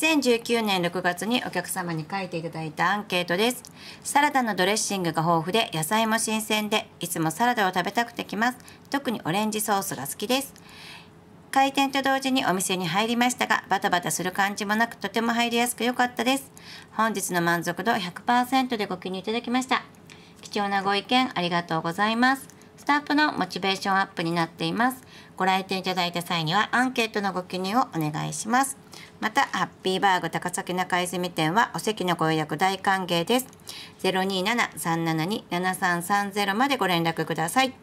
2019年6月にお客様に書いていただいたアンケートですサラダのドレッシングが豊富で野菜も新鮮でいつもサラダを食べたくてきます特にオレンジソースが好きです開店と同時にお店に入りましたがバタバタする感じもなくとても入りやすく良かったです本日の満足度100%でご記入いただきました貴重なご意見ありがとうございますスタッフのモチベーションアップになっています。ご来店いただいた際にはアンケートのご記入をお願いします。また、ハッピーバーグ高崎中泉店はお席のご予約大歓迎です。027-372-7330までご連絡ください。